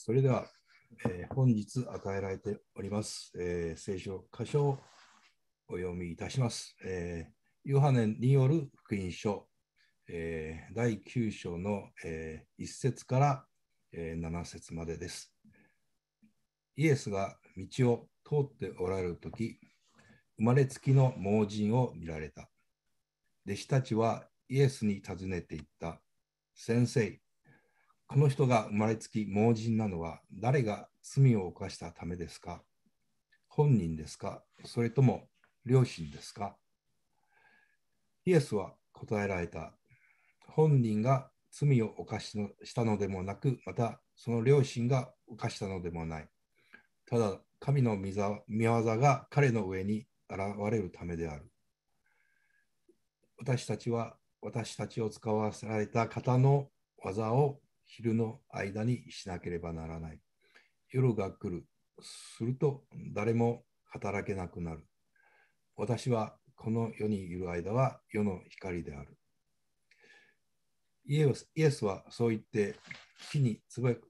それでは、えー、本日与えられております、えー、聖書箇所をお読みいたします。えー、ヨハネによる福音書、えー、第9章の、えー、1節から、えー、7節までです。イエスが道を通っておられるとき、生まれつきの盲人を見られた。弟子たちはイエスに尋ねていった。先生、この人が生まれつき盲人なのは誰が罪を犯したためですか本人ですかそれとも両親ですかイエスは答えられた。本人が罪を犯したのでもなく、またその両親が犯したのでもない。ただ、神の見業が彼の上に現れるためである。私たちは私たちを使わされた方の技を昼の間にしなければならない。夜が来る。すると誰も働けなくなる。私はこの世にいる間は世の光である。イエスはそう言って木に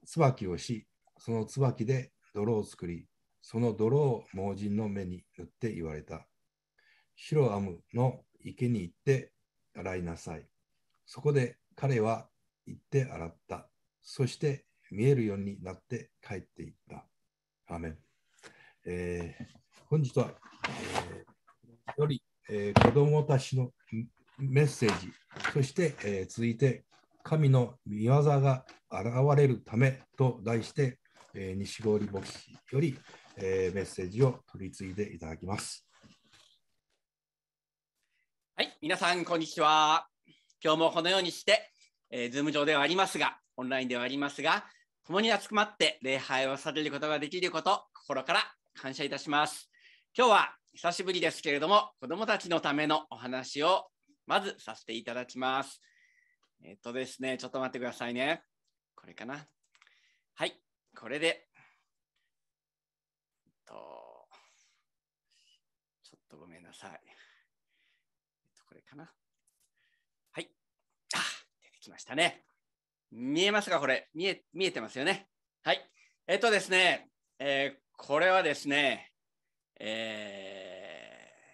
椿をし、その椿で泥を作り、その泥を盲人の目に塗って言われた。シロアムの池に行って洗いなさい。そこで彼は行って洗った。そして見えるようになって帰っていった。アメン。えー、本日は、えー、より、えー、子供たちのメッセージ、そして、え続いて神の御業が現れるためと題して、え西郡牧師より、えメッセージを取り次いでいただきます。はい、皆さん、こんにちは。今日もこのようにして、えー、ズーム上ではありますが、オンラインではありますが、共に集まって礼拝をされることができること、心から感謝いたします。今日は久しぶりですけれども、子どもたちのためのお話をまずさせていただきます。えっとですね、ちょっと待ってくださいね。これかな。はい、これで。とちょっとごめんなさい。これかな。きましたね。見えますかこれ見え、見えてますよね。はい。えっとですね、えー、これはですね、え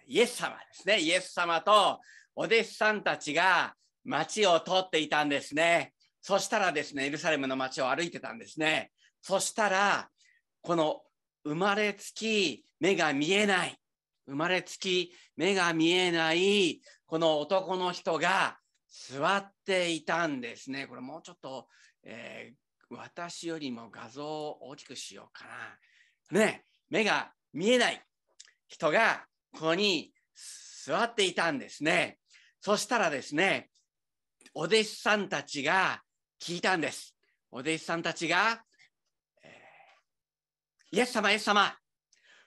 ー、イエス様ですね。イエス様とお弟子さんたちが町を通っていたんですね。そしたらですね、エルサレムの町を歩いてたんですね。そしたら、この生まれつき目が見えない、生まれつき目が見えない、この男の人が座っていたんですね。これもうちょっと、えー、私よりも画像を大きくしようかな。ね、目が見えない人がここに座っていたんですね。そしたらですね、お弟子さんたちが聞いたんです。お弟子さんたちが、えー、イエス様、イエス様、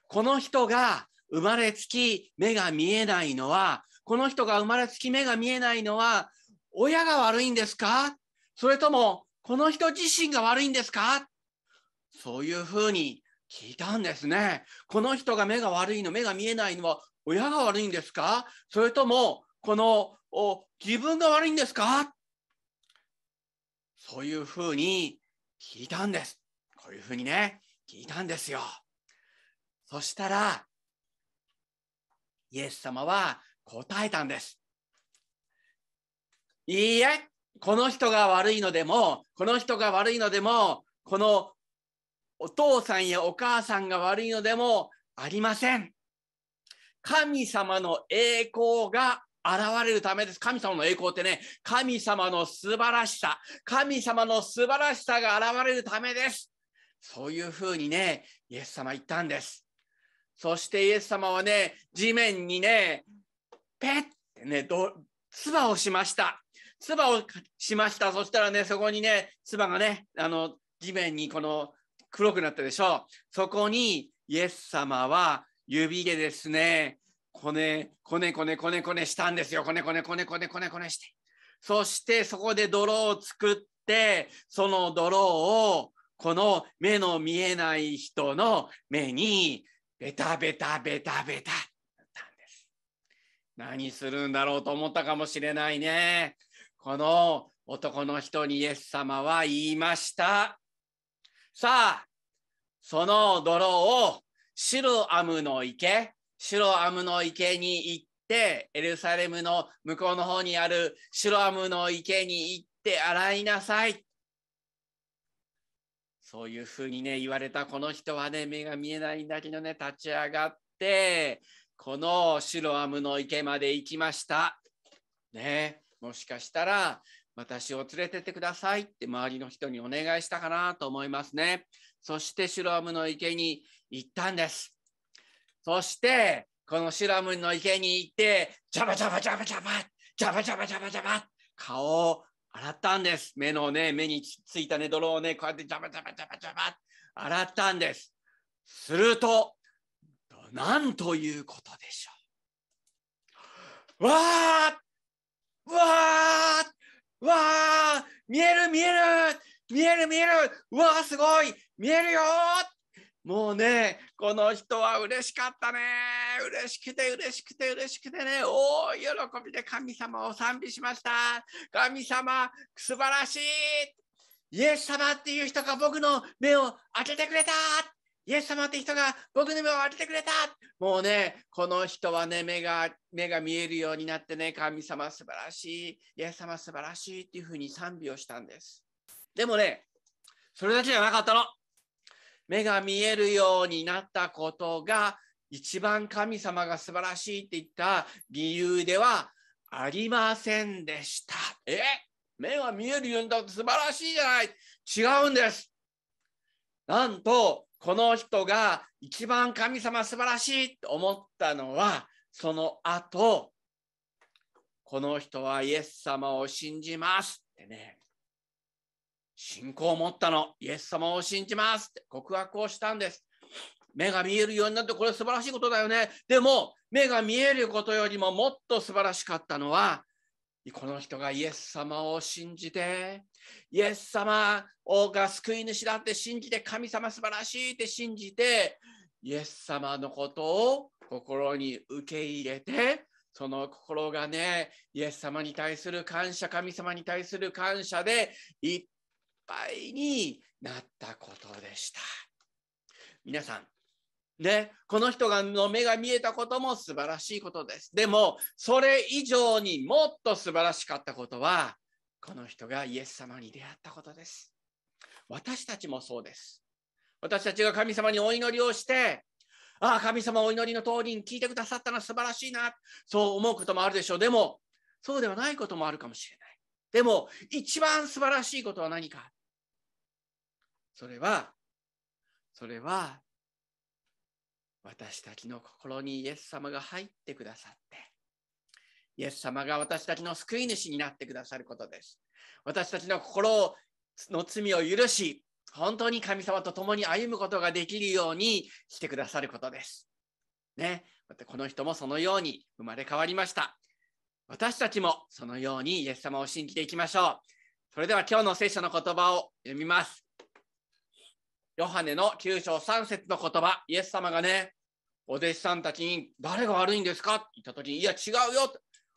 この人が生まれつき目が見えないのは、この人が生まれつき目が見えないのは、親が悪いんですかそれともこの人自身が悪いんですかそういうふうに聞いたんですね。この人が目が悪いの、目が見えないのは親が悪いんですかそれともこの自分が悪いんですかそういうふうに聞いたんです。こういうふうにね、聞いたんですよ。そしたら、イエス様は答えたんです。いいえ、この人が悪いのでも、この人が悪いのでも、このお父さんやお母さんが悪いのでもありません。神様の栄光が現れるためです。神様の栄光ってね、神様の素晴らしさ、神様の素晴らしさが現れるためです。そういうふうにね、イエス様言ったんです。そしてイエス様はね、地面にね、ペッってね、唾をしました。唾をしました。そしたらね、そこにね、唾がね、あの、地面にこの黒くなったでしょう。そこに、イエス様は指でですね、こね、こねこねこねこねしたんですよ。こねこねこねこねこねこねして。そしてそこで泥を作って、その泥をこの目の見えない人の目にベタベタベタベタったんです。何するんだろうと思ったかもしれないね。この男の人にイエス様は言いました。さあ、その泥を白アムの池、白アムの池に行って、エルサレムの向こうの方にある白アムの池に行って洗いなさい。そういうふうにね、言われたこの人はね、目が見えないんだけどね、立ち上がって、この白アムの池まで行きました。ね。もしかしたら私を連れてってくださいって周りの人にお願いしたかなと思いますね。そしてシュラムの池に行ったんです。そしてこのシュラムの池に行ってジャバジャバジャバジャバジャバジャバジャバジャバ顔を洗ったんです。目のね、目についたね、泥をね、こうやってジャバジャバジャバジャバ洗ったんです。すると、なんということでしょう。わあうわーわー見える見える見える見えるうわーすごい見えるよもうね、この人は嬉しかったね。嬉しくて嬉しくて嬉しくてね、大喜びで神様を賛美しました。神様、素晴らしいイエス様っていう人が僕の目を開けてくれたイエス様って人が僕の目を開けてくれたもうね、この人はね、目が、目が見えるようになってね、神様素晴らしい、イエス様素晴らしいっていうふうに賛美をしたんです。でもね、それだけじゃなかったの。目が見えるようになったことが、一番神様が素晴らしいって言った理由ではありませんでした。え目が見えるようになった素晴らしいじゃない違うんです。なんと、この人が一番神様素晴らしいと思ったのはその後この人はイエス様を信じますってね信仰を持ったのイエス様を信じますって告白をしたんです目が見えるようになってこれ素晴らしいことだよねでも目が見えることよりももっと素晴らしかったのはこの人がイエス様を信じて、イエス様が救い主だって信じて、神様素晴らしいって信じて、イエス様のことを心に受け入れて、その心がね、イエス様に対する感謝、神様に対する感謝でいっぱいになったことでした。皆さん、ね、この人がの目が見えたことも素晴らしいことです。でも、それ以上にもっと素晴らしかったことは、この人がイエス様に出会ったことです。私たちもそうです。私たちが神様にお祈りをして、ああ、神様お祈りの通りに聞いてくださったのは素晴らしいな、そう思うこともあるでしょう。でも、そうではないこともあるかもしれない。でも、一番素晴らしいことは何かそれは、それは私たちの心にイエス様が入ってくださって、イエス様が私たちの救い主になってくださることです。私たちの心の罪を許し、本当に神様と共に歩むことができるようにしてくださることです。ね。またこの人もそのように生まれ変わりました。私たちもそのようにイエス様を信じていきましょう。それでは今日の聖書の言葉を読みます。ヨハネの9章3節の言葉、イエス様がね、お弟子さんたちに誰が悪いんですかって言った時に、いや違うよ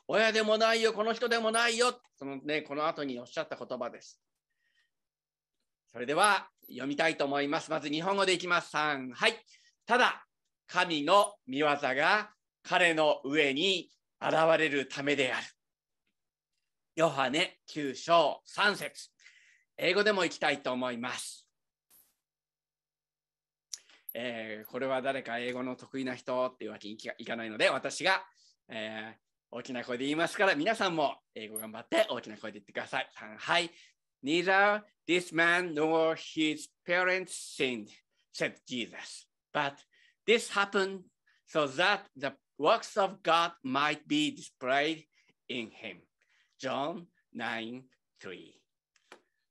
親でもないよ、この人でもないよそのね、この後におっしゃった言葉です。それでは読みたいと思います。まず日本語でいきます。3、はい。ただ、神の御業が彼の上に現れるためである。ヨハネ9章3節英語でもいきたいと思います。えー、これは誰か英語の得意な人っていうわけにいかないので、私が、えー、大きな声で言いますから、皆さんも英語頑張って大きな声で言ってください。はい。Neither this man nor his parents sinned, said Jesus. But this happened so that the works of God might be displayed in him. John 9:3.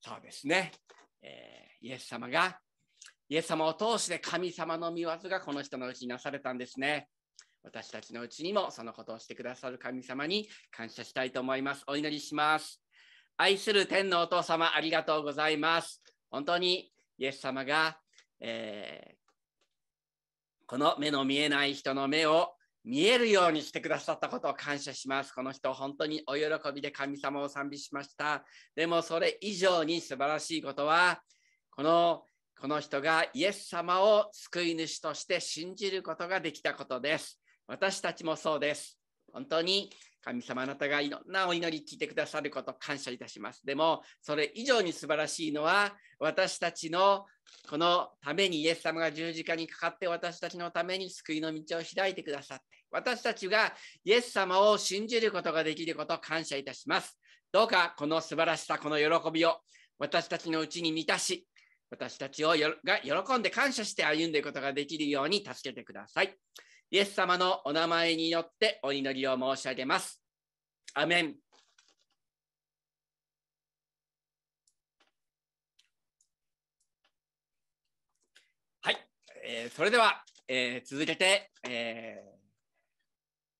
そうですね、えー。イエス様がイエス様を通して神様の御業がこの人のうちになされたんですね。私たちのうちにもそのことをしてくださる神様に感謝したいと思います。お祈りします。愛する天のお父様、ありがとうございます。本当にイエス様が、えー、この目の見えない人の目を見えるようにしてくださったことを感謝します。この人、本当にお喜びで神様を賛美しました。でも、それ以上に素晴らしいことは、このこの人がイエス様を救い主として信じることができたことです。私たちもそうです。本当に神様あなたがいろんなお祈り聞いてくださること感謝いたします。でもそれ以上に素晴らしいのは私たちのこのためにイエス様が十字架にかかって私たちのために救いの道を開いてくださって私たちがイエス様を信じることができること感謝いたします。どうかこの素晴らしさこの喜びを私たちのうちに満たし私たちをよが喜んで感謝して歩んでいくことができるように助けてください。イエス様のお名前によってお祈りを申し上げます。アメン。はい、えー、それでは、えー、続けて、え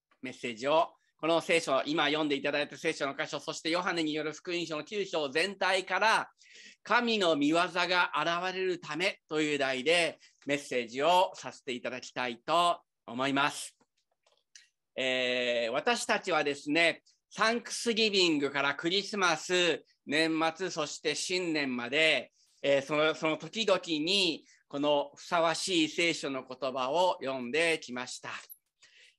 ー、メッセージをこの聖書、今読んでいただいた聖書の箇所、そしてヨハネによる福音書の9章全体から、神の御業が現れるためという題でメッセージをさせていただきたいと思います。えー、私たちはですね、サンクスギビングからクリスマス、年末、そして新年まで、えー、そのその時々にこのふさわしい聖書の言葉を読んできました。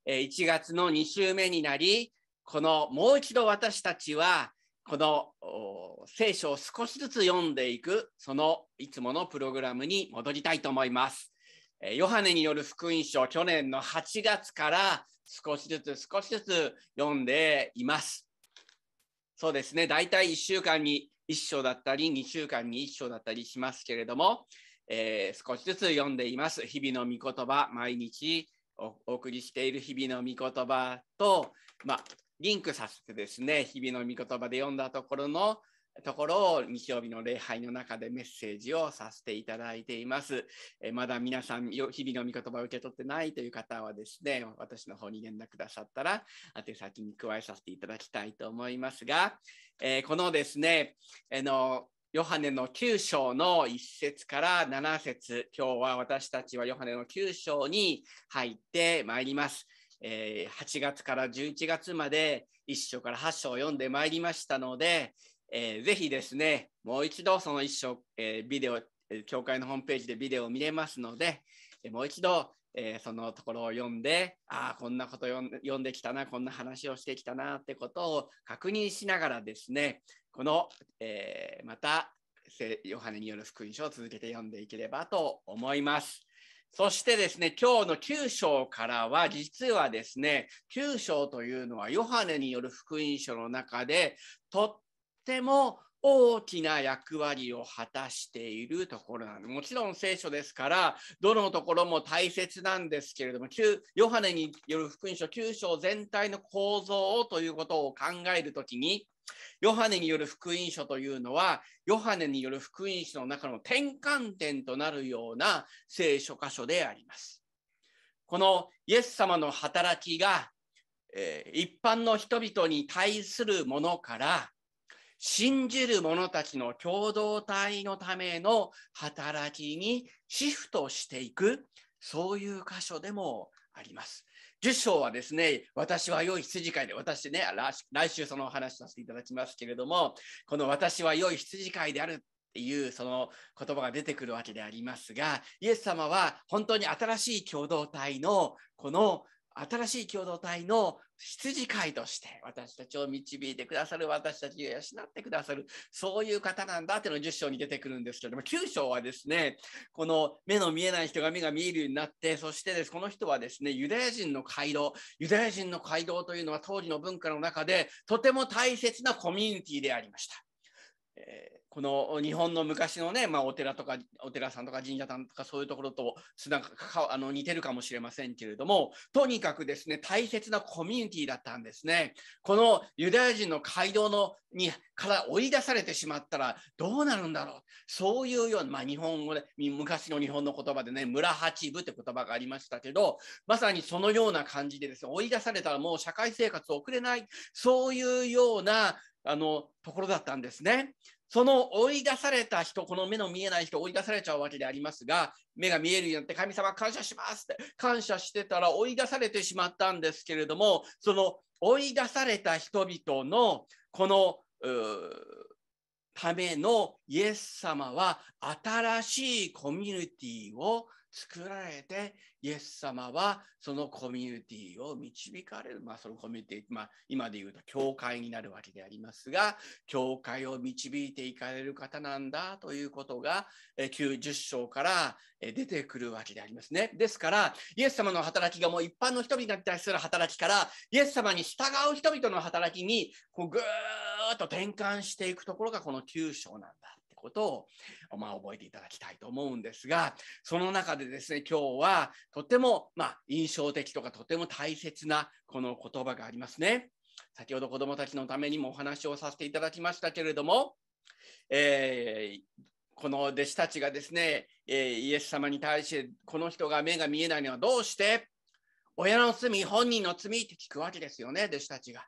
1月の2週目になりこのもう一度私たちはこの聖書を少しずつ読んでいくそのいつものプログラムに戻りたいと思います。ヨハネによる福音書去年の8月から少しずつ少しずつ読んでいます。そうですね大体1週間に1章だったり2週間に1章だったりしますけれども、えー、少しずつ読んでいます。日々の御言葉毎日お送りしている日々の御言葉と、まあ、リンクさせてですね、日々の御言葉で読んだところのところを日曜日の礼拝の中でメッセージをさせていただいています。えまだ皆さん、日々の御言葉を受け取ってないという方はですね、私の方に連絡くださったら、宛先に加えさせていただきたいと思いますが、えー、このですね、えのヨハネの9章の1節から7節今日は私たちはヨハネの9章に入ってまいります。えー、8月から11月まで1章から8章を読んでまいりましたので、えー、ぜひですね、もう一度その1章、えー、ビデオ、教会のホームページでビデオを見れますので、もう一度えー、そのところを読んでああこんなこと読んできたなこんな話をしてきたなってことを確認しながらですねこの、えー、またヨハネによる福音書を続けて読んでいければと思います。そしてですね、今日の9章からは、実はですね、9章というのはヨハネによる福音書の中で、とっても大きな役割を果たしているところなの。もちろん聖書ですから、どのところも大切なんですけれども、ヨハネによる福音書9章全体の構造をということを考えるときに、ヨハネによる福音書というのは、ヨハネによる福音書の中の転換点となるような聖書箇所であります。このイエス様の働きが、えー、一般の人々に対するものから、信じる者たちの共同体のための働きにシフトしていく、そういう箇所でもあります。10章はですね、私は良い羊飼いで、私ね、来週そのお話しさせていただきますけれども、この私は良い羊飼いであるっていうその言葉が出てくるわけでありますが、イエス様は本当に新しい共同体のこの新しい共同体の羊飼いとして私たちを導いてくださる私たちを養ってくださるそういう方なんだっていうのが10章に出てくるんですけれども9章はですねこの目の見えない人が目が見えるようになってそしてですこの人はですねユダヤ人の街道ユダヤ人の街道というのは当時の文化の中でとても大切なコミュニティでありました。えーこの日本の昔のね、まあ、お寺とかお寺さんとか神社さんとかそういうところとつなかあの似てるかもしれませんけれどもとにかくですね大切なコミュニティだったんですねこのユダヤ人の街道のにから追い出されてしまったらどうなるんだろうそういうような、まあ、日本語で昔の日本の言葉でね村八部って言葉がありましたけどまさにそのような感じでですね追い出されたらもう社会生活を送れないそういうようなあのところだったんですね。その追い出された人、この目の見えない人、追い出されちゃうわけでありますが、目が見えるようになって神様感謝しますって感謝してたら追い出されてしまったんですけれども、その追い出された人々のこのためのイエス様は新しいコミュニティを作られて、イエス様はそのコミュニティを導かれる。まあ、そのコミュニティ、まあ、今で言うと教会になるわけでありますが、教会を導いていかれる方なんだということが、90章から出てくるわけでありますね。ですから、イエス様の働きがもう一般の人々に対する働きから、イエス様に従う人々の働きに、こうぐーっと転換していくところがこの9章なんだ。ことを、まあ、覚えていただきたいと思うんですが、その中でですね、今日はとても、まあ、印象的とかとても大切なこの言葉がありますね。先ほど子どもたちのためにもお話をさせていただきましたけれども、えー、この弟子たちがですね、えー、イエス様に対してこの人が目が見えないのはどうして親の罪、本人の罪って聞くわけですよね、弟子たちが。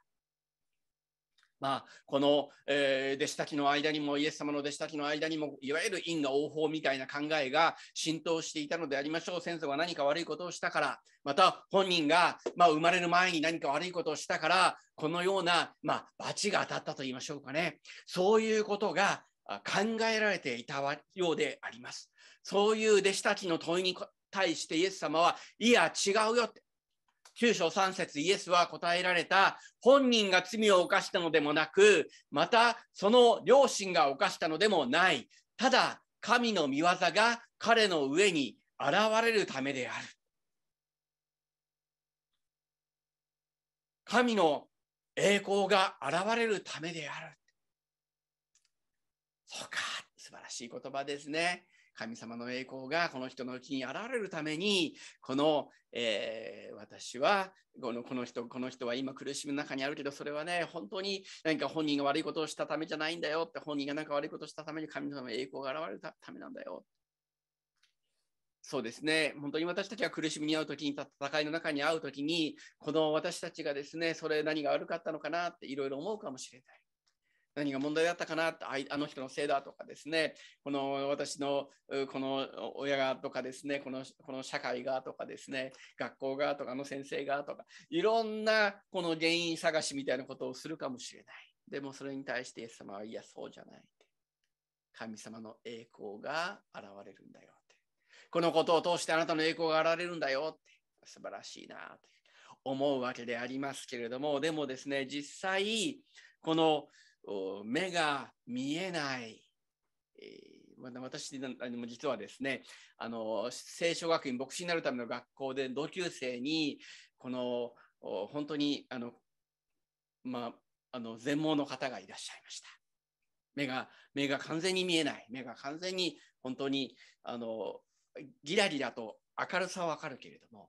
まあ、この、えー、弟子たちの間にもイエス様の弟子たちの間にもいわゆる因果応報みたいな考えが浸透していたのでありましょう先祖が何か悪いことをしたからまた本人が、まあ、生まれる前に何か悪いことをしたからこのような、まあ、罰が当たったと言いましょうかねそういうことが考えられていたようであります。そういう弟子たちの問いに対してイエス様はいや違うよって9章3節イエスは答えられた本人が罪を犯したのでもなくまたその両親が犯したのでもないただ神の御業が彼の上に現れるためである神の栄光が現れるためであるそうか素晴らしい言葉ですね神様の栄光がこの人のうちに現れるために、この、えー、私はこの、この人、この人は今苦しむ中にあるけど、それはね、本当に何か本人が悪いことをしたためじゃないんだよって、本人が何か悪いことをしたために神様の栄光が現れたためなんだよ。そうですね、本当に私たちが苦しみに遭うときに、戦いの中に遭うときに、この私たちがですね、それ何が悪かったのかなっていろいろ思うかもしれない。何が問題だったかなああの人のせいだとかですねこの私のこの親がとかですねこのこの社会がとかですね学校がとかの先生がとかいろんなこの原因探しみたいなことをするかもしれないでもそれに対してイエス様はいやそうじゃない神様の栄光が現れるんだよってこのことを通してあなたの栄光が現れるんだよって素晴らしいなと思うわけでありますけれどもでもですね実際この目が見えない、私も実はですねあの聖書学院牧師になるための学校で同級生にこの本当にあの、まあ、あの全盲の方がいらっしゃいました目が目が完全に見えない目が完全に本当にあのギラギラと明るさはわかるけれども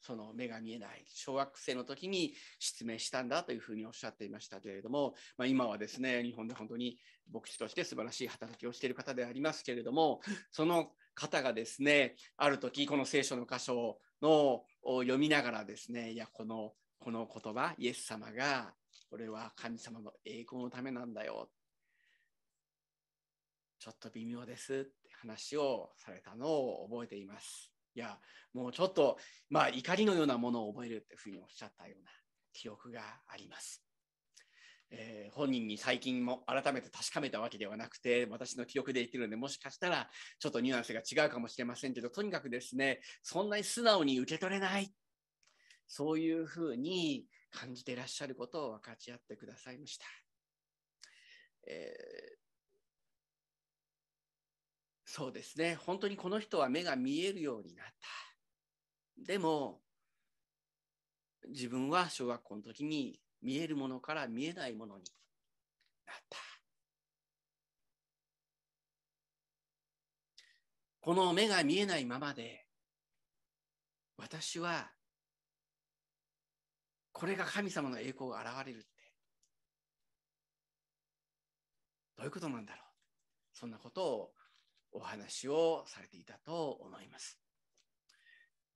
その目が見えない小学生の時に失明したんだというふうにおっしゃっていましたけれども、まあ、今はですね日本で本当に牧師として素晴らしい働きをしている方でありますけれどもその方がですねある時この聖書の箇所のを読みながらですねいやこのこの言葉イエス様がこれは神様の栄光のためなんだよちょっと微妙ですって話をされたのを覚えています。いや、もうちょっと、まあ、怒りのようなものを覚えるっていうふうにおっしゃったような記憶があります。えー、本人に最近も改めて確かめたわけではなくて、私の記憶で言ってるので、もしかしたらちょっとニュアンスが違うかもしれませんけど、とにかくですね、そんなに素直に受け取れない。そういうふうに感じていらっしゃることを分かち合ってくださいました。えーそうですね本当にこの人は目が見えるようになったでも自分は小学校の時に見えるものから見えないものになったこの目が見えないままで私はこれが神様の栄光が現れるってどういうことなんだろうそんなことをお話をされていたと思います。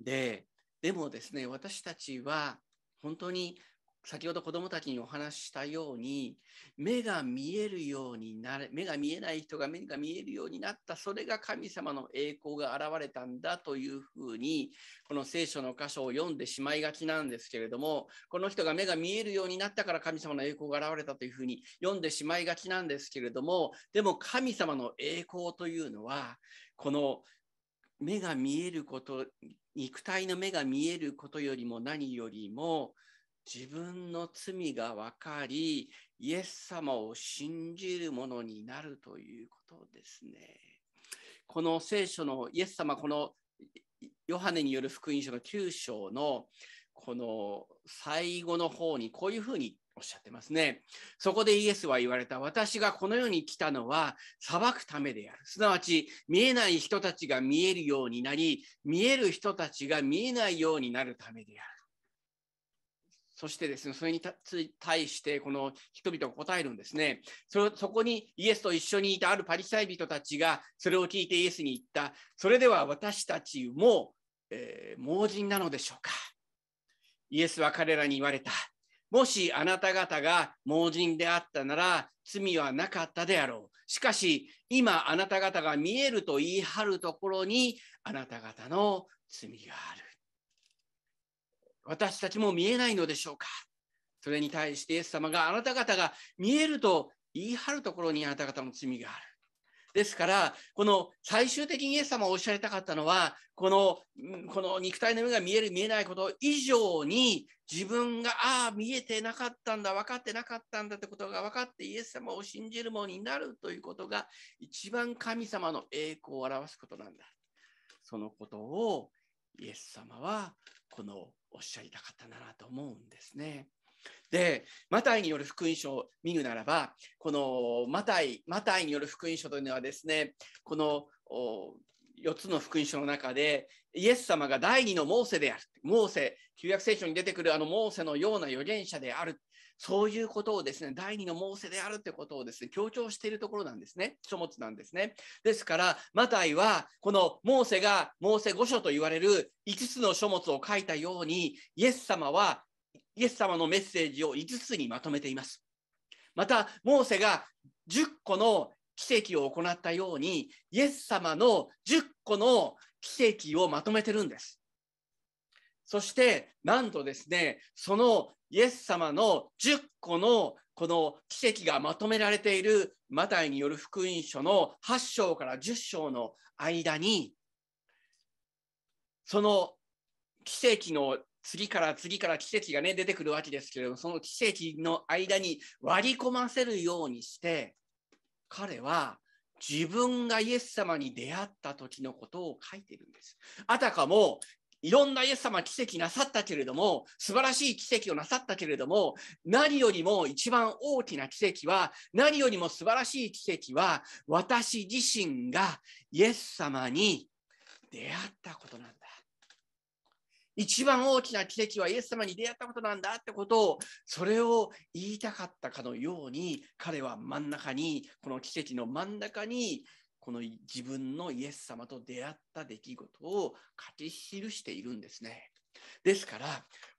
で、でもですね、私たちは本当に先ほど子どもたちにお話ししたように目が見えるようになれ目が見えない人が目が見えるようになったそれが神様の栄光が現れたんだというふうにこの聖書の箇所を読んでしまいがちなんですけれどもこの人が目が見えるようになったから神様の栄光が現れたというふうに読んでしまいがちなんですけれどもでも神様の栄光というのはこの目が見えること肉体の目が見えることよりも何よりも自分の罪が分かり、イエス様を信じるものになるということですね。この聖書のイエス様、このヨハネによる福音書の9章のこの最後の方にこういうふうにおっしゃってますね。そこでイエスは言われた、私がこの世に来たのは裁くためである。すなわち、見えない人たちが見えるようになり、見える人たちが見えないようになるためである。そしてですね、それに対してこの人々が答えるんですね。そそこにイエスと一緒にいたあるパリサイ人たちがそれを聞いてイエスに言った。それでは私たちも、えー、盲人なのでしょうか。イエスは彼らに言われた。もしあなた方が盲人であったなら罪はなかったであろう。しかし今あなた方が見えると言い張るところにあなた方の罪がある。私たちも見えないのでしょうかそれに対してイエス様があなた方が見えると言い張るところにあなた方の罪がある。ですから、この最終的にイエス様がおっしゃりたかったのは、この、この肉体の目が見える見えないこと以上に、自分が、ああ、見えてなかったんだ、分かってなかったんだってことが分かって、イエス様を信じるものになるということが、一番神様の栄光を表すことなんだ。そのことを、イエス様はこのおっしゃりたかったならと思うんですね。で、マタイによる福音書を見るならば、このマタイ、マタイによる福音書というのはですね、この4つの福音書の中で、イエス様が第二のモーセである。モーセ、旧約聖書に出てくるあのモーセのような預言者であるそういうことをですね、第二のモーセであるということをですね、強調しているところなんですね。書物なんですね。ですから、マタイは、このモーセが、モーセ5書と言われる5つの書物を書いたように、イエス様は、イエス様のメッセージを5つにまとめています。また、モーセが10個の奇跡を行ったように、イエス様の10個の奇跡をまとめてるんです。そしてなんとですねそのイエス様の10個のこの奇跡がまとめられているマタイによる福音書の8章から10章の間にその奇跡の次から次から奇跡がね出てくるわけですけれどもその奇跡の間に割り込ませるようにして彼は自分がイエス様に出会った時のことを書いてるんです。あたかもいろんなイエス様奇跡なさったけれども、素晴らしい奇跡をなさったけれども、何よりも一番大きな奇跡は、何よりも素晴らしい奇跡は、私自身がイエス様に出会ったことなんだ。一番大きな奇跡はイエス様に出会ったことなんだってことを、それを言いたかったかのように、彼は真ん中に、この奇跡の真ん中にこの自分のイエス様と出会った出来事を書き記しているんですね。ですから、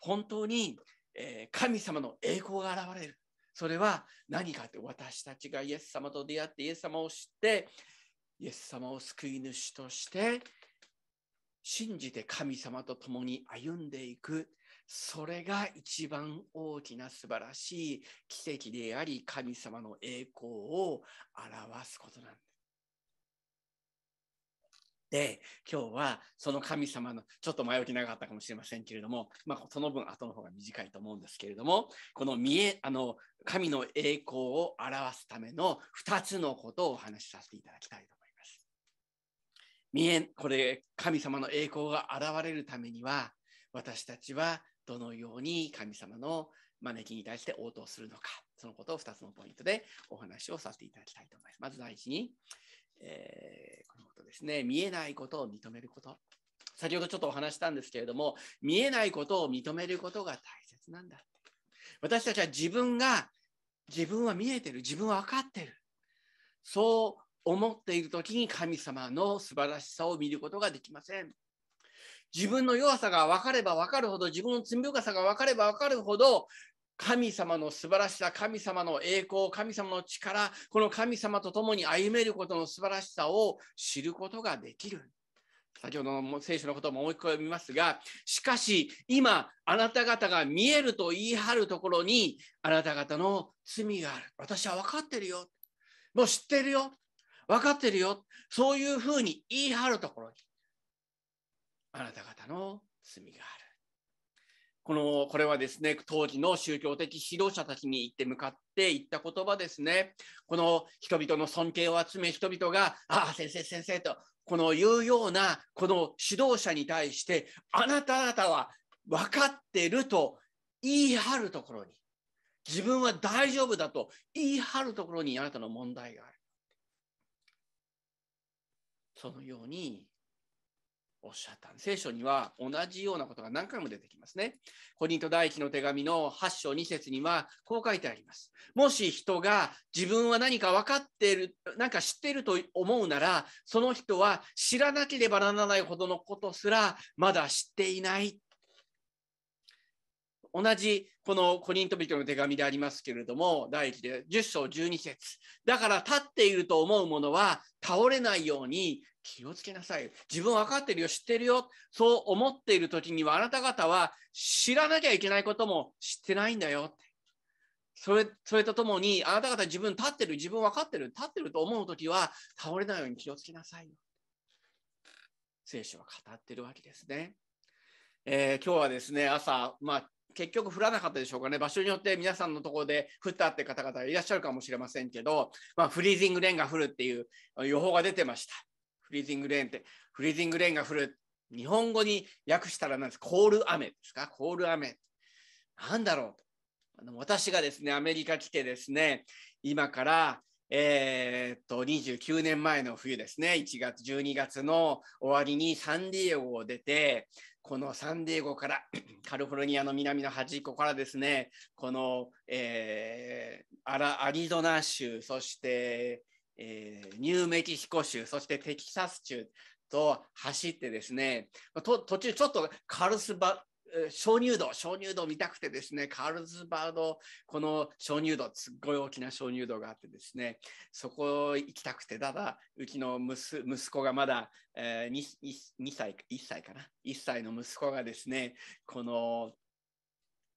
本当に、え神様の栄光が現れる。それは何かって私たちがイエス様と出会ってイエス様を知ってイエス様を救い主として信じて神様と共に歩んでいくそれが一番大きな素晴らしい奇跡であり神様の栄光を表すことなんです。で、今日はその神様の、ちょっと前置きなかったかもしれませんけれども、まあ、その分後の方が短いと思うんですけれども、この見え、あの、神の栄光を表すための2つのことをお話しさせていただきたいと思います。見え、これ、神様の栄光が現れるためには、私たちはどのように神様の招きに対して応答するのか、そのことを2つのポイントでお話をさせていただきたいと思います。まず第一に、えー、このことですね。見えないことを認めること。先ほどちょっとお話したんですけれども、見えないことを認めることが大切なんだって。私たちは自分が、自分は見えてる、自分は分かってる。そう思っている時に神様の素晴らしさを見ることができません。自分の弱さが分かれば分かるほど、自分の罪深さが分かれば分かるほど、神様の素晴らしさ、神様の栄光、神様の力、この神様と共に歩めることの素晴らしさを知ることができる。先ほどの聖書のことも思い読みますが、しかし今、あなた方が見えると言い張るところに、あなた方の罪がある。私は分かってるよ。もう知ってるよ。分かってるよ。そういうふうに言い張るところに、あなた方の罪がある。この、これはですね、当時の宗教的指導者たちに行って向かって言った言葉ですね。この人々の尊敬を集め、人々が、ああ、先生、先生と、この言うような、この指導者に対して、あなた方は分かってると言い張るところに、自分は大丈夫だと言い張るところにあなたの問題がある。そのようにおっしゃった。聖書には同じようなことが何回も出てきますね。コリント第一の手紙の8章2節にはこう書いてあります。もし人が自分は何か分かっている、何か知っていると思うなら、その人は知らなければならないほどのことすらまだ知っていない。同じこのコリント人の手紙でありますけれども、第一で10章12節だから立っていると思うものは倒れないように気をつけなさい。自分分かってるよ、知ってるよ。そう思っている時にはあなた方は知らなきゃいけないことも知ってないんだよ。それそれとともに、あなた方自分立ってる、自分分かってる、立ってると思う時は倒れないように気をつけなさいよ。聖書は語ってるわけですね。えー、今日はですね、朝、まあ、結局降らなかったでしょうかね、場所によって皆さんのところで降ったって方々がいらっしゃるかもしれませんけど、まあ、フリージングレンが降るっていう予報が出てました。フリージングレーンって、フリージングレーンが降る。日本語に訳したら何ですかコール雨ですかコール雨。なんだろうあの私がですね、アメリカ来てですね、今から、えー、っと、29年前の冬ですね、1月、12月の終わりにサンディエゴを出て、このサンディエゴから、カリフォルニアの南の端っこからですね、この、えー、アリゾナ州、そして、えー、ニューメキシコ州、そしてテキサス州と走ってですね、と途中ちょっとカルスバ、鍾乳洞、鍾乳洞見たくてですね、カールズバード、この鍾乳洞、すっごい大きな鍾乳洞があってですね、そこ行きたくて、ただ、うちの息子がまだ、えー、2, 2歳、1歳かな、1歳の息子がですね、この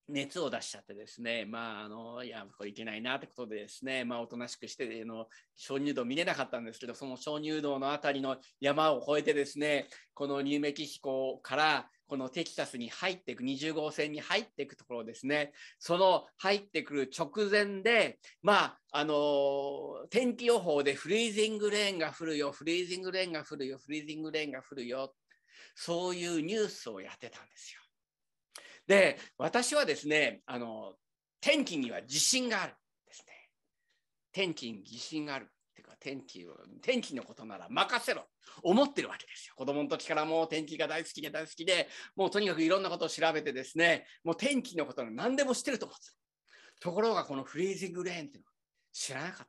熱を出しちゃってですね、まあ、あの、いや、これいけないなってことでですね、まあ、おとなしくして、あの、鍾乳洞見れなかったんですけど、その鍾乳洞のあたりの山を越えてですね、このニューメキシコから、このテキサスに入っていく、20号線に入っていくところですね、その入ってくる直前で、まあ、あの、天気予報でフリージングレーンが降るよ、フリージングレーンが降るよ、フリージングレーンが降るよ、そういうニュースをやってたんですよ。で、私はですね、あの、天気には自信があるですね。天気に自信がある。てか天気を天気のことなら任せろ思ってるわけですよ子供の時からもう天気が大好きで大好きでもうとにかくいろんなことを調べてですねもう天気のことなら何でも知ってると思ってところがこのフリーズングレーンっていうのは知らなかった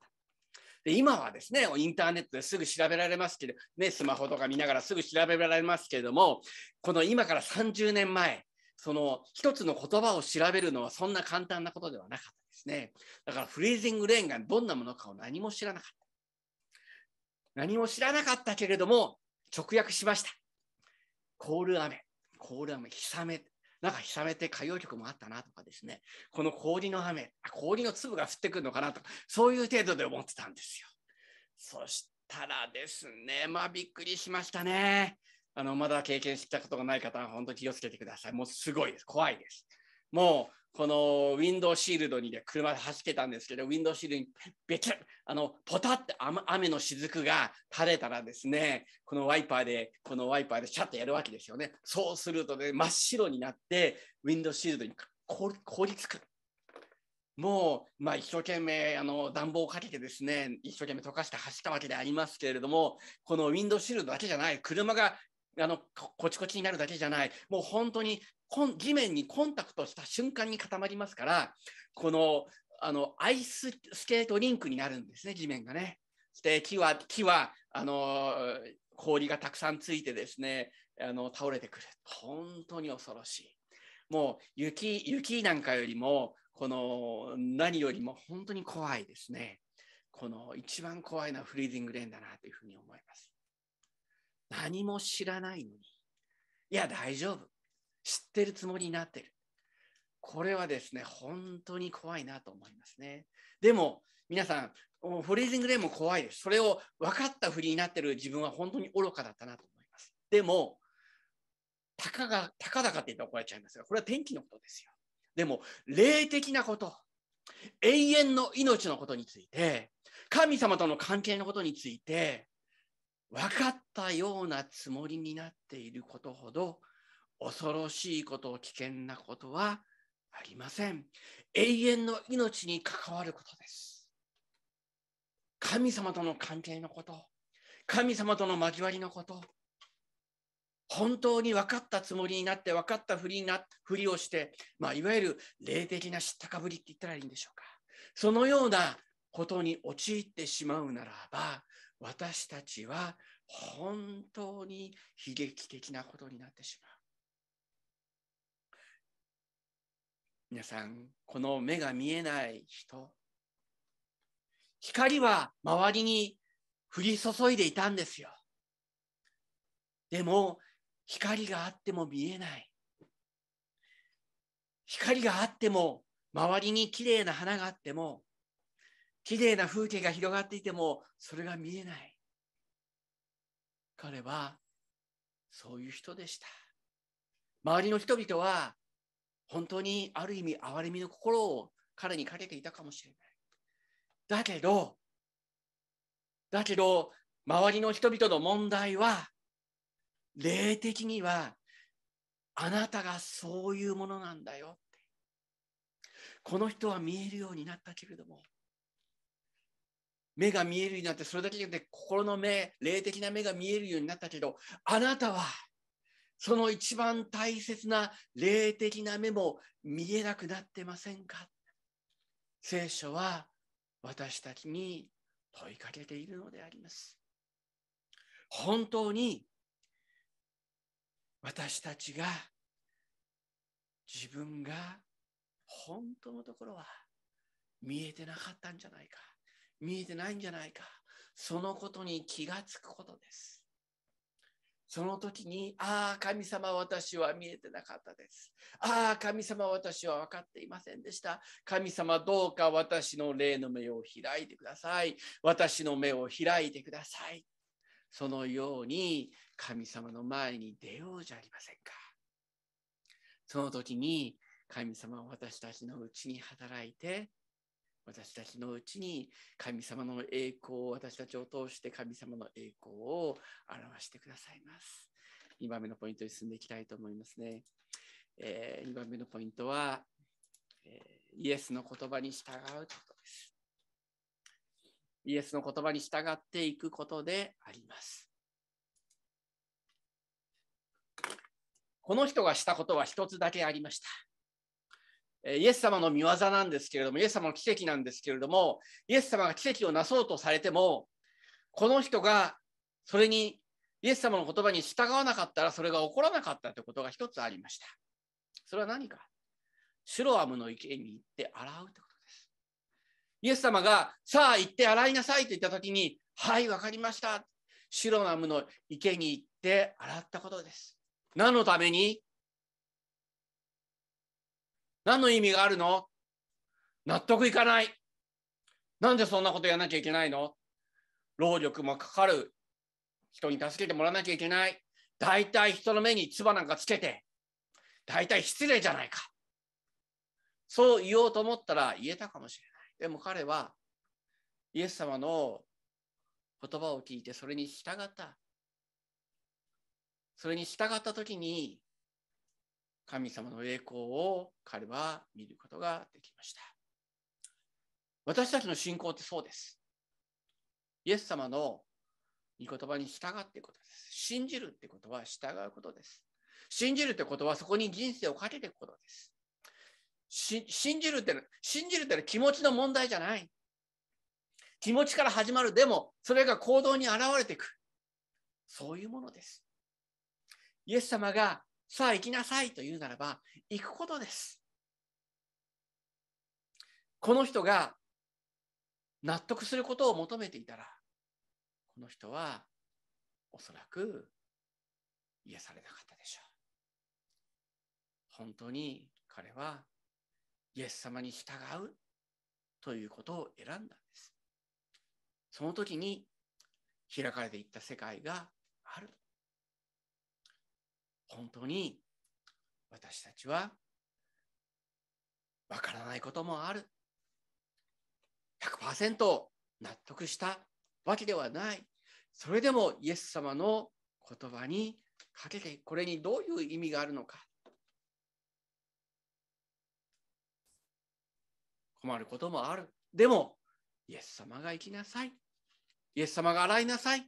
で今はですね、インターネットですぐ調べられますけど、ね、スマホとか見ながらすぐ調べられますけれども、この今から30年前、その一つの言葉を調べるのはそんな簡単なことではなかったですね。だからフレージングレーンがどんなものかを何も知らなかった。何も知らなかったけれども、直訳しました。コール雨、コール雨、さ雨、なんかひ雨って歌謡曲もあったなとかですね、この氷の雨、氷の粒が降ってくるのかなとか、そういう程度で思ってたんですよ。そしたらですね、まあびっくりしましたね。あの、まだ経験したことがない方は本当気をつけてください。もうすごいです。怖いです。もう、このウィンドウシールドにで、車で走ってたんですけど、ウィンドウシールドにべちゃ、あの、ポタって雨の雫が垂れたらですね、このワイパーで、このワイパーでシャッとやるわけですよね。そうするとね、真っ白になって、ウィンドウシールドに凍りつく。もう、まあ、一生懸命あの暖房をかけてですね、一生懸命溶かして走ったわけでありますけれども、このウィンドウシールドだけじゃない、車があのこちこちになるだけじゃないもう本当に地面にコンタクトした瞬間に固まりますからこのあのアイススケートリンクになるんですね地面がね。で木は木はあの氷がたくさんついてですねあの倒れてくる本当に恐ろしい。もう雪雪なんかよりもこの何よりも本当に怖いですね。この一番怖いのはフリーディングレーンだなというふうに思います。何も知らないのに、いや、大丈夫。知ってるつもりになってる。これはですね、本当に怖いなと思いますね。でも、皆さん、フリージングレーンも怖いです。それを分かったふりになってる自分は本当に愚かだったなと思います。でも、たかが、たかだかって言ったら怒られちゃいますが、これは天気のことですよ。でも、霊的なこと、永遠の命のことについて、神様との関係のことについて、分かったようなつもりになっていることほど恐ろしいこと危険なことはありません永遠の命に関わることです神様との関係のこと神様との交わりのこと本当に分かったつもりになって分かったふりなふりをして、まあ、いわゆる霊的な知ったかぶりって言ったらいいんでしょうかそのようなことに陥ってしまうならば私たちは本当に悲劇的なことになってしまう。皆さん、この目が見えない人、光は周りに降り注いでいたんですよ。でも、光があっても見えない。光があっても、周りにきれいな花があっても、綺麗な風景が広がっていてもそれが見えない。彼はそういう人でした。周りの人々は本当にある意味哀れみの心を彼にかけていたかもしれない。だけど、だけど、周りの人々の問題は、霊的には、あなたがそういうものなんだよって。この人は見えるようになったけれども、目が見えるようになってそれだけで心の目霊的な目が見えるようになったけどあなたはその一番大切な霊的な目も見えなくなってませんか聖書は私たちに問いかけているのであります。本当に私たちが自分が本当のところは見えてなかったんじゃないか。見えてないんじゃないか。そのことに気がつくことです。その時に、ああ、神様、私は見えてなかったです。ああ、神様、私は分かっていませんでした。神様、どうか私の霊の目を開いてください。私の目を開いてください。そのように、神様の前に出ようじゃありませんか。その時に、神様は私たちのうちに働いて、私たちのうちに神様の栄光を私たちを通して神様の栄光を表してくださいます。2番目のポイントに進んでいきたいと思いますね。えー、2番目のポイントは、えー、イエスの言葉に従うことです。イエスの言葉に従っていくことであります。この人がしたことは一つだけありました。イエス様の見業なんですけれども、イエス様の奇跡なんですけれども、イエス様が奇跡をなそうとされても、この人がそれに、イエス様の言葉に従わなかったらそれが起こらなかったということが一つありました。それは何かシロアムの池に行って洗うということです。イエス様が、さあ行って洗いなさいと言ったときに、はい、わかりました。シロアムの池に行って洗ったことです。何のために何の意味があるの納得いかない。なんでそんなことやらなきゃいけないの労力もかかる。人に助けてもらわなきゃいけない。大体人の目に唾なんかつけて、大体失礼じゃないか。そう言おうと思ったら言えたかもしれない。でも彼は、イエス様の言葉を聞いてそれに従った。それに従った時に神様の栄光を彼は見ることができました。私たちの信仰ってそうです。イエス様の御言葉に従ってことです。信じるってことは従うことです。信じるってことはそこに人生をかけていくことです。信じるって信じるって気持ちの問題じゃない。気持ちから始まる。でも、それが行動に現れていく。そういうものです。イエス様がさあ行きなさいと言うならば、行くことです。この人が納得することを求めていたら、この人はおそらく癒されなかったでしょう。本当に彼はイエス様に従うということを選んだんです。その時に開かれていった世界がある。本当に私たちはわからないこともある。100%納得したわけではない。それでもイエス様の言葉にかけて、これにどういう意味があるのか。困ることもある。でも、イエス様が行きなさい。イエス様が洗いなさい。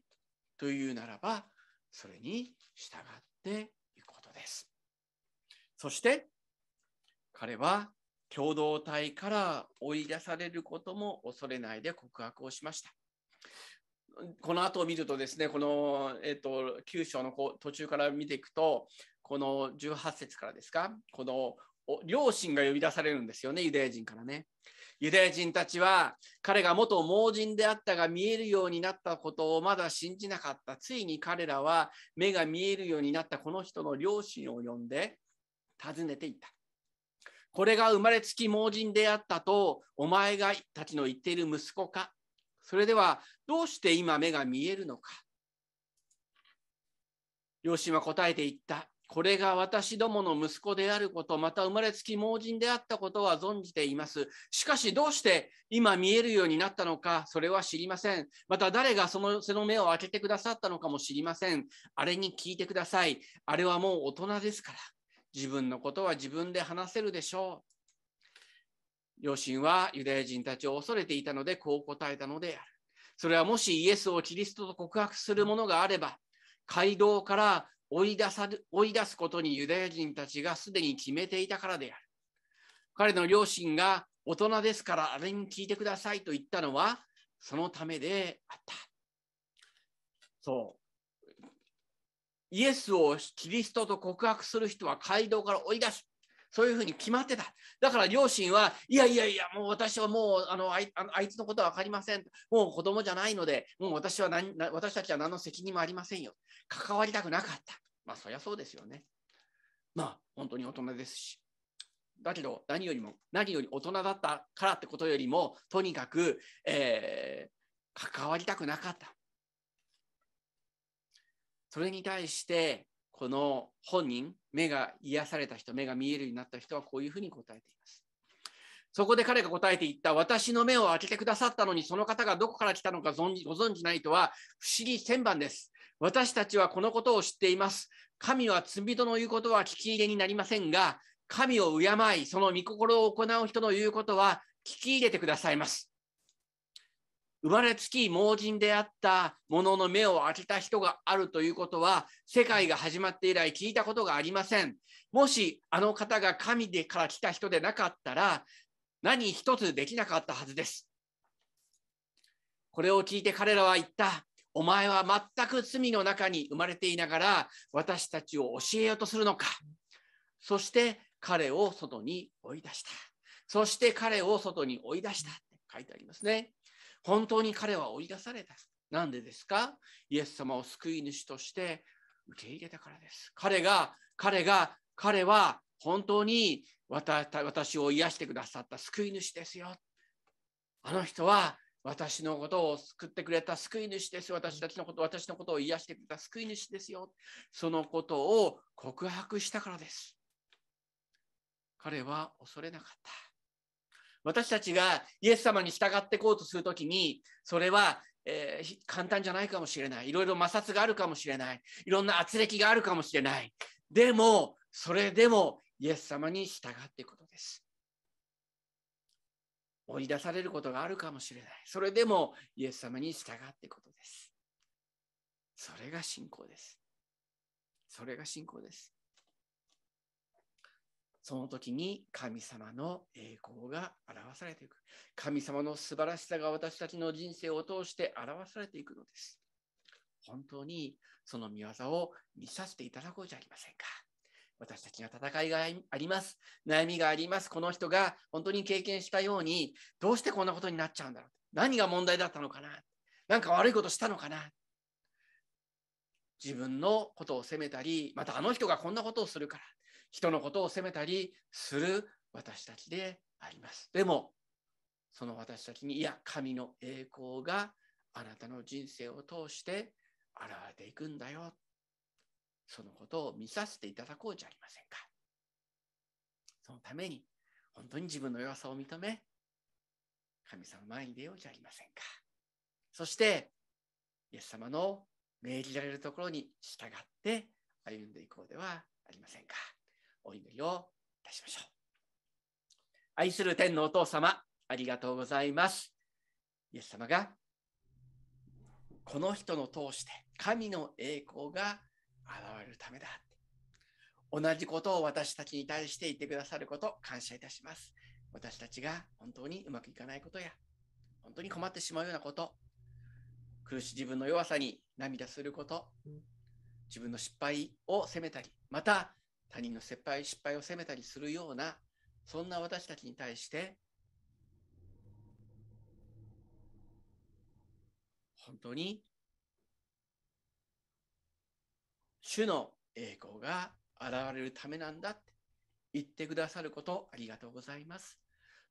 というならば、それに従ってです。そして彼は共同体から追い出されることも恐れないで告白をしました。この後を見るとですね、この、えっ、と、9章の途中から見ていくと、この18節からですか、この両親が呼び出されるんですよね、ユダヤ人からね。ユダヤ人たちは彼が元盲人であったが見えるようになったことをまだ信じなかった。ついに彼らは目が見えるようになったこの人の両親を呼んで訪ねていった。これが生まれつき盲人であったとお前がたちの言っている息子か。それではどうして今目が見えるのか。両親は答えていった。これが私どもの息子であること、また生まれつき盲人であったことは存じています。しかしどうして今見えるようになったのか、それは知りません。また誰がその背の目を開けてくださったのかも知りません。あれに聞いてください。あれはもう大人ですから。自分のことは自分で話せるでしょう。両親はユダヤ人たちを恐れていたので、こう答えたのである。それはもしイエスをキリストと告白するものがあれば、街道から追い出さる追い出すことにユダヤ人たちがすでに決めていたからである。彼の両親が大人ですからあれに聞いてくださいと言ったのはそのためであった。そう。イエスをキリストと告白する人は街道から追い出す。そういうふうに決まってた。だから両親は、いやいやいや、もう私はもうあのあいあいつのことは分かりません。もう子供じゃないので、もう私は何私たちは何の責任もありませんよ。関わりたくなかった。まあそりゃそうですよね。まあ本当に大人ですし。だけど何よりも何より大人だったからってことよりもとにかく、えー、関わりたくなかった。それに対してこの本人、目が癒された人、目が見えるようになった人はこういうふうに答えています。そこで彼が答えていった、私の目を開けてくださったのに、その方がどこから来たのかご存じないとは不思議千番です。私たちはこのことを知っています。神は罪人の言うことは聞き入れになりませんが、神を敬い、その御心を行う人の言うことは聞き入れてくださいます。生まれつき盲人であったものの目を開けた人があるということは、世界が始まって以来聞いたことがありません。もしあの方が神でから来た人でなかったら、何一つできなかったはずです。これを聞いて彼らは言った。お前は全く罪の中に生まれていながら私たちを教えようとするのか。そして彼を外に追い出した。そして彼を外に追い出したって書いてありますね。本当に彼は追い出された。なんでですかイエス様を救い主として受け入れたからです。彼が、彼が、彼は本当に私を癒してくださった救い主ですよ。あの人は私のことを救ってくれた救い主です。私たちのこと、私のことを癒してくれた救い主ですよ。そのことを告白したからです。彼は恐れなかった。私たちがイエス様に従っていこうとするときに、それは、えー、簡単じゃないかもしれない。いろいろ摩擦があるかもしれない。いろんな圧力があるかもしれない。でも、それでもイエス様に従っていくことです。追い出されることがあるかもしれない。それでもイエス様に従っていくことです。それが信仰です。それが信仰です。その時に神様の栄光が表されていく。神様の素晴らしさが私たちの人生を通して表されていくのです。本当にその見業を見させていただこうじゃありませんか。私たちが戦いがあります。悩みがあります。この人が本当に経験したように、どうしてこんなことになっちゃうんだろう。何が問題だったのかな。何か悪いことしたのかな。自分のことを責めたり、またあの人がこんなことをするから。人のことを責めたりする私たちであります。でも、その私たちに、いや、神の栄光があなたの人生を通して現れていくんだよ。そのことを見させていただこうじゃありませんか。そのために、本当に自分の弱さを認め、神様前に出ようじゃありませんか。そして、イエス様の命じられるところに従って歩んでいこうではありませんか。お祈りをいたしましょう。愛する天のお父様、ありがとうございます。イエス様が、この人の通して神の栄光が現れるためだ。同じことを私たちに対して言ってくださること、感謝いたします。私たちが本当にうまくいかないことや、本当に困ってしまうようなこと、苦しい自分の弱さに涙すること、自分の失敗を責めたり、また他人の失敗失敗を責めたりするようなそんな私たちに対して本当に主の栄光が現れるためなんだって言ってくださることありがとうございます。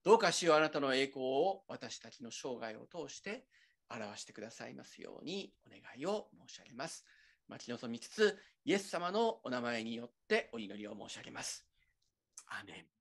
どうか主よあなたの栄光を私たちの生涯を通して表してくださいますようにお願いを申し上げます。待ち望みつつ、イエス様のお名前によってお祈りを申し上げます。アメン